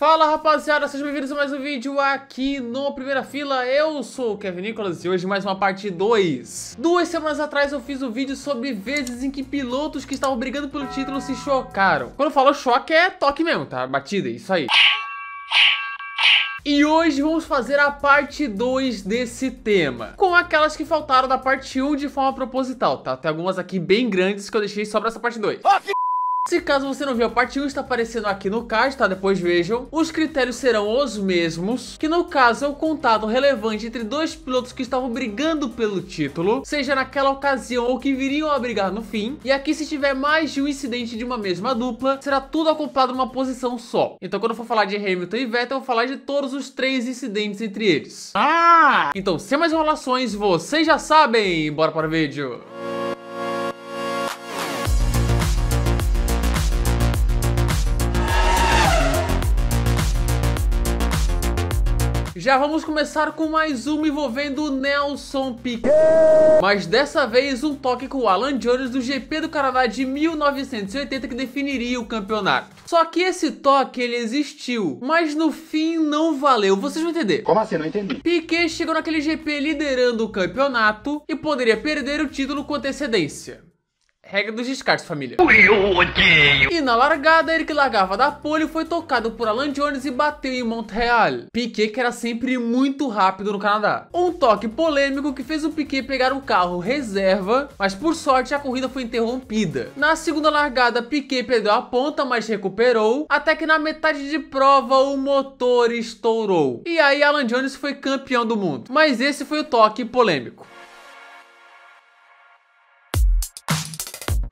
Fala rapaziada, sejam bem-vindos a mais um vídeo aqui no Primeira Fila, eu sou o Kevin Nicolas e hoje mais uma parte 2 Duas semanas atrás eu fiz um vídeo sobre vezes em que pilotos que estavam brigando pelo título se chocaram Quando eu falo choque é toque mesmo, tá? Batida, é isso aí e hoje vamos fazer a parte 2 desse tema, com aquelas que faltaram da parte 1 um de forma proposital, tá? Tem algumas aqui bem grandes que eu deixei só pra essa parte 2. Oh, se caso você não viu, a parte 1 está aparecendo aqui no card, tá? Depois vejam. Os critérios serão os mesmos, que no caso é o contato relevante entre dois pilotos que estavam brigando pelo título, seja naquela ocasião ou que viriam a brigar no fim. E aqui se tiver mais de um incidente de uma mesma dupla, será tudo acoplado numa posição só. Então quando eu for falar de Hamilton e Vettel, eu vou falar de todos os três incidentes entre eles. Ah! Então, sem mais enrolações, vocês já sabem, bora para o vídeo. Já vamos começar com mais uma envolvendo o Nelson Piquet. Mas dessa vez um toque com o Alan Jones do GP do Canadá de 1980 que definiria o campeonato. Só que esse toque ele existiu, mas no fim não valeu. Vocês vão entender. Como assim? Não entendi. Piquet chegou naquele GP liderando o campeonato e poderia perder o título com antecedência. Regra dos descartes, família. Eu odeio. E na largada, ele que largava da pole foi tocado por Alan Jones e bateu em Montreal. Piquet que era sempre muito rápido no Canadá. Um toque polêmico que fez o Piquet pegar o carro reserva, mas por sorte a corrida foi interrompida. Na segunda largada, Piquet perdeu a ponta, mas recuperou, até que na metade de prova o motor estourou. E aí Alan Jones foi campeão do mundo. Mas esse foi o toque polêmico.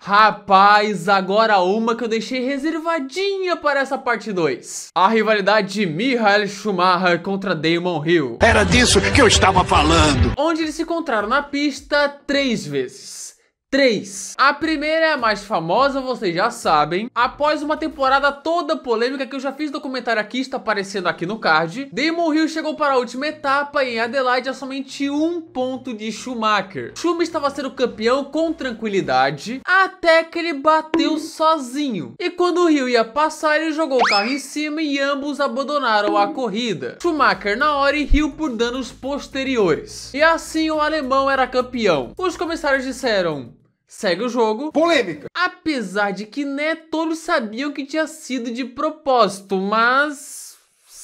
Rapaz, agora uma que eu deixei reservadinha para essa parte 2. A rivalidade de Michael Schumacher contra Damon Hill. Era disso que eu estava falando. Onde eles se encontraram na pista três vezes. 3. A primeira é a mais famosa, vocês já sabem. Após uma temporada toda polêmica que eu já fiz documentário aqui, está aparecendo aqui no card, Damon Hill chegou para a última etapa em Adelaide a somente um ponto de Schumacher. Schumi estava sendo campeão com tranquilidade, até que ele bateu sozinho. E quando o Hill ia passar, ele jogou o carro em cima e ambos abandonaram a corrida. Schumacher na hora e Hill por danos posteriores. E assim o alemão era campeão. Os comissários disseram... Segue o jogo. Polêmica. Apesar de que, nem né, todos sabiam que tinha sido de propósito, mas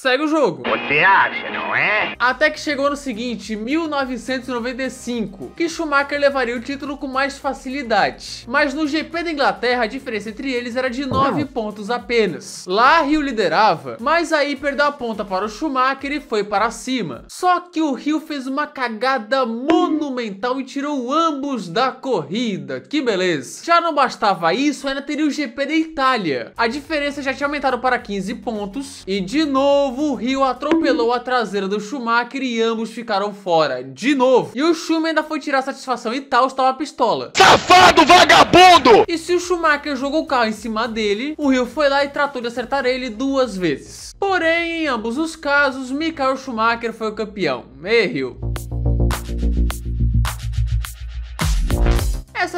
segue o jogo. Você acha, não é? Até que chegou no seguinte, 1995, que Schumacher levaria o título com mais facilidade. Mas no GP da Inglaterra, a diferença entre eles era de 9 pontos apenas. Lá, Rio liderava, mas aí perdeu a ponta para o Schumacher e foi para cima. Só que o Rio fez uma cagada monumental e tirou ambos da corrida. Que beleza. Já não bastava isso, ainda teria o GP da Itália. A diferença já tinha aumentado para 15 pontos e de novo novo, Rio atropelou a traseira do Schumacher e ambos ficaram fora. De novo. E o Schumacher ainda foi tirar satisfação e tal, estava pistola. Safado, vagabundo! E se o Schumacher jogou o carro em cima dele, o Rio foi lá e tratou de acertar ele duas vezes. Porém, em ambos os casos, Michael Schumacher foi o campeão. Ei, Rio.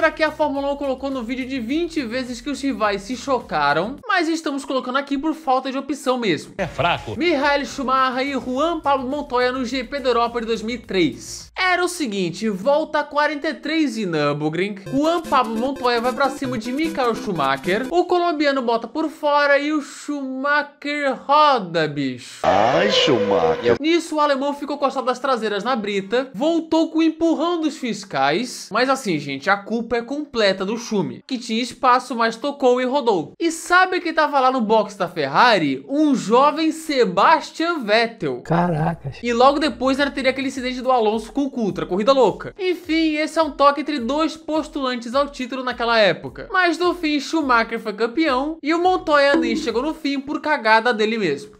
Será que a Fórmula 1 colocou no vídeo de 20 vezes que os rivais se chocaram? Mas estamos colocando aqui por falta de opção mesmo. É fraco. Michael Schumacher e Juan Pablo Montoya no GP da Europa de 2003 era o seguinte, volta 43 em Nürburgring, Juan Pablo Montoya vai pra cima de Michael Schumacher, o colombiano bota por fora e o Schumacher roda, bicho. Ai, Schumacher. Nisso, o alemão ficou com as das traseiras na brita, voltou com o empurrão dos fiscais, mas assim, gente, a culpa é completa do Schumi, que tinha espaço, mas tocou e rodou. E sabe quem tava lá no box da Ferrari? Um jovem Sebastian Vettel. Caracas. E logo depois, ela teria aquele incidente do Alonso com o Cultra, Corrida Louca. Enfim, esse é um toque entre dois postulantes ao título naquela época. Mas no fim, Schumacher foi campeão e o Montoya nem chegou no fim por cagada dele mesmo.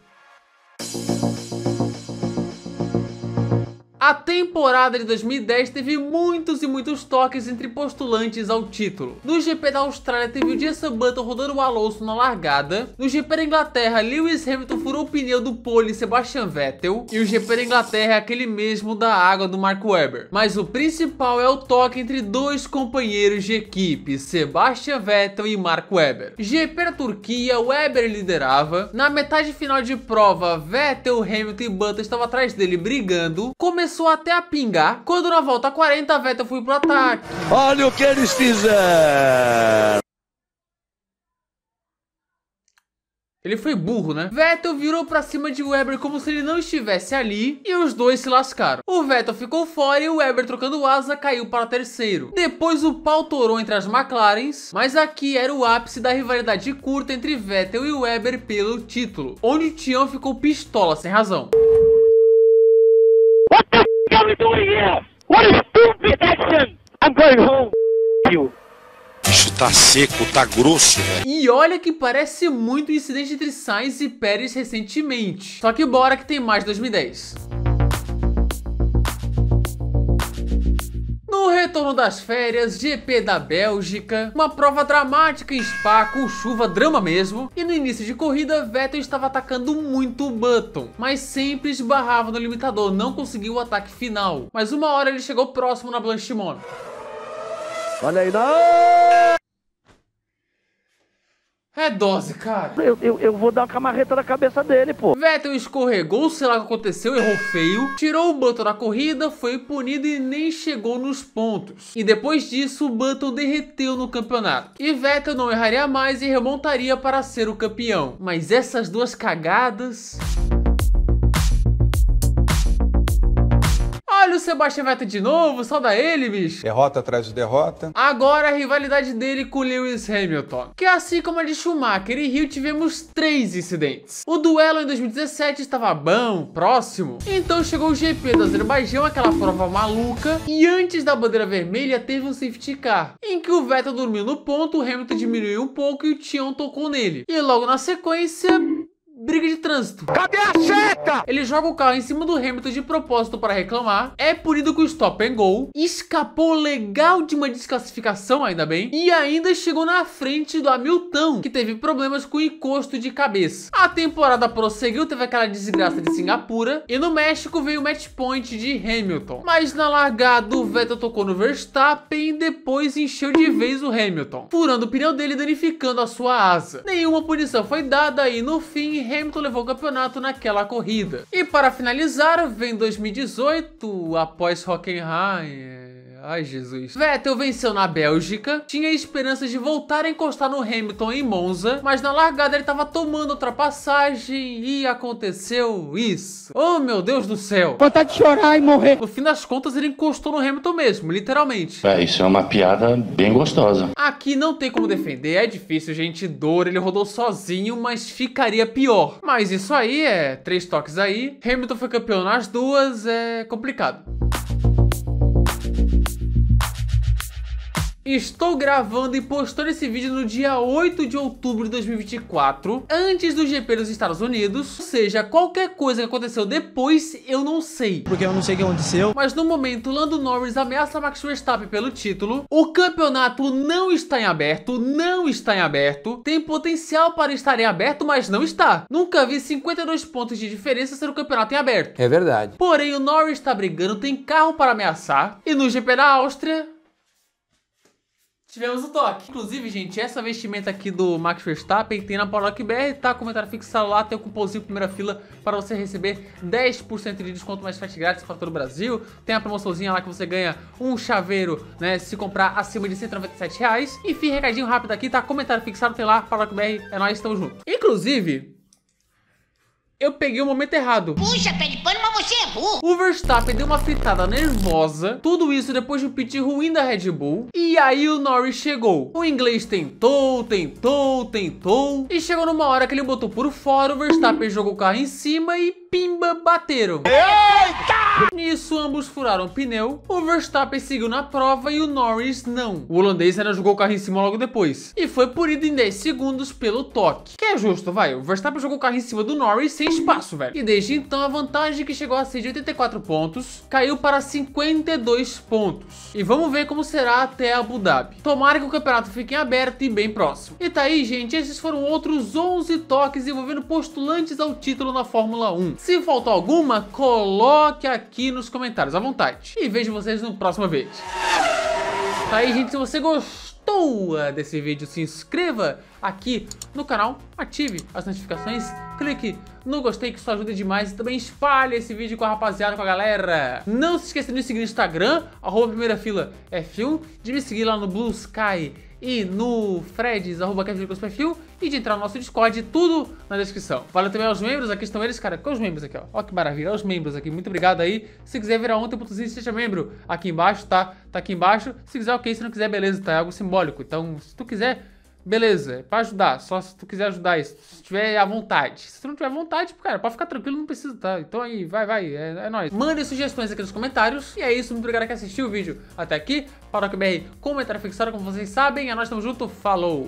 A temporada de 2010 teve muitos e muitos toques entre postulantes ao título. No GP da Austrália teve o Jason Button rodando o Alonso na largada. No GP da Inglaterra, Lewis Hamilton furou o pneu do pole Sebastian Vettel. E o GP da Inglaterra é aquele mesmo da água do Mark Webber. Mas o principal é o toque entre dois companheiros de equipe, Sebastian Vettel e Mark Webber. GP da Turquia, Webber liderava. Na metade final de prova, Vettel, Hamilton e Button estavam atrás dele brigando. Começou começou até a pingar. Quando na volta 40, Vettel foi pro ataque. Olha o que eles fizeram! Ele foi burro, né? Vettel virou pra cima de Weber como se ele não estivesse ali e os dois se lascaram. O Vettel ficou fora e o Weber, trocando asa, caiu para terceiro. Depois o pau torou entre as McLarens, mas aqui era o ápice da rivalidade curta entre Vettel e Weber pelo título, onde o Tião ficou pistola sem razão are we doing here? What a stupid action! I'm going home. You. Isso tá seco, tá grosso, velho. E olha que parece muito o incidente entre Sainz e Pérez recentemente. Só que bora que tem mais 2010. Retorno das férias, GP da Bélgica, uma prova dramática em Spa, com chuva, drama mesmo. E no início de corrida, Vettel estava atacando muito o Button, mas sempre esbarrava no limitador, não conseguiu o ataque final. Mas uma hora ele chegou próximo na Blanchimona. Olha aí, não! é dose, cara? Eu, eu, eu vou dar uma camarreta na cabeça dele, pô. Vettel escorregou, sei lá o que aconteceu, errou feio, tirou o Button da corrida, foi punido e nem chegou nos pontos. E depois disso, o Button derreteu no campeonato. E Vettel não erraria mais e remontaria para ser o campeão. Mas essas duas cagadas... Sebastião Vettel de novo, só dá ele, bicho. Derrota atrás de derrota. Agora a rivalidade dele com Lewis Hamilton, que é assim como a de Schumacher e Hill tivemos três incidentes. O duelo em 2017 estava bom, próximo, então chegou o GP do Azerbaijão, aquela prova maluca, e antes da bandeira vermelha teve um safety car, em que o Vettel dormiu no ponto, o Hamilton diminuiu um pouco e o Tion tocou nele. E logo na sequência, briga de trânsito. Cadê a seta? Ele joga o carro em cima do Hamilton de propósito para reclamar, é punido com stop and go, escapou legal de uma desclassificação, ainda bem, e ainda chegou na frente do Hamilton, que teve problemas com encosto de cabeça. A temporada prosseguiu, teve aquela desgraça de Singapura, e no México veio o match point de Hamilton. Mas na largada, o Vettel tocou no Verstappen e depois encheu de vez o Hamilton, furando o pneu dele e danificando a sua asa. Nenhuma punição foi dada e no fim, Hamilton levou o campeonato naquela corrida. E para finalizar, vem 2018, após Hockenheim. É, Ai, Jesus. Vettel venceu na Bélgica, tinha esperança de voltar a encostar no Hamilton em Monza, mas na largada ele tava tomando ultrapassagem e aconteceu isso. Oh, meu Deus do céu. Vontade de chorar e morrer. No fim das contas, ele encostou no Hamilton mesmo, literalmente. É, isso é uma piada bem gostosa. Aqui não tem como defender, é difícil, gente. Dor, ele rodou sozinho, mas ficaria pior. Mas isso aí é três toques aí. Hamilton foi campeão nas duas, é complicado. Estou gravando e postando esse vídeo no dia 8 de outubro de 2024, antes do GP dos Estados Unidos. Ou seja, qualquer coisa que aconteceu depois, eu não sei. Porque eu não sei o que aconteceu. Mas no momento, Lando Norris ameaça Max Verstappen pelo título. O campeonato não está em aberto, não está em aberto. Tem potencial para estar em aberto, mas não está. Nunca vi 52 pontos de diferença ser o campeonato em aberto. É verdade. Porém, o Norris está brigando, tem carro para ameaçar. E no GP da Áustria, tivemos o toque. Inclusive, gente, essa vestimenta aqui do Max Verstappen tem na Pauloc BR, tá? Comentário fixado lá, tem o cupomzinho primeira fila para você receber 10% de desconto mais frete grátis para todo o Brasil. Tem a promoçãozinha lá que você ganha um chaveiro, né, se comprar acima de 197 reais. Enfim, recadinho rápido aqui, tá? Comentário fixado, tem lá, Pauloc BR, é nóis, tamo junto. Inclusive, eu peguei o momento errado. Puxa, pé de pano, mas você é burro. O Verstappen deu uma fritada nervosa. Tudo isso depois de um pit ruim da Red Bull. E aí o Norris chegou. O inglês tentou, tentou, tentou. E chegou numa hora que ele botou por fora. O Verstappen jogou o carro em cima e pimba, bateram. Eita! Nisso, ambos furaram o pneu, o Verstappen seguiu na prova e o Norris não. O holandês ainda jogou o carro em cima logo depois. E foi punido em 10 segundos pelo toque. Que é justo, vai. O Verstappen jogou o carro em cima do Norris sem espaço, velho. E desde então, a vantagem que chegou a ser de 84 pontos, caiu para 52 pontos. E vamos ver como será até Abu Dhabi. Tomara que o campeonato fique em aberto e bem próximo. E tá aí, gente, esses foram outros 11 toques envolvendo postulantes ao título na Fórmula 1. Se faltou alguma, coloque aqui aqui nos comentários, à vontade. E vejo vocês no próximo vídeo. Tá aí, gente, se você gostou ah, desse vídeo, se inscreva aqui no canal, ative as notificações, clique no gostei que isso ajuda demais e também espalhe esse vídeo com a rapaziada, com a galera. Não se esqueça de me seguir no Instagram, arroba primeira fila F1, de me seguir lá no Blue Sky e no freds, arroba perfil e de entrar no nosso Discord, tudo na descrição. Valeu também aos membros, aqui estão eles, cara, que os membros aqui, ó. Ó que maravilha, os membros aqui, muito obrigado aí. Se quiser virar ontem, um seja membro, aqui embaixo, tá? Tá aqui embaixo. Se quiser, ok, se não quiser, beleza, tá? É algo simbólico. Então, se tu quiser, beleza, é para ajudar, só se tu quiser ajudar isso, se tiver à vontade. Se tu não tiver vontade, cara, pode ficar tranquilo, não precisa, tá? Então aí, vai, vai, é, é nóis. Mande sugestões aqui nos comentários. E é isso, muito obrigado que assistiu o vídeo até aqui. Para o QBR, comentário fixado, como vocês sabem. É nós, tamo junto, falou!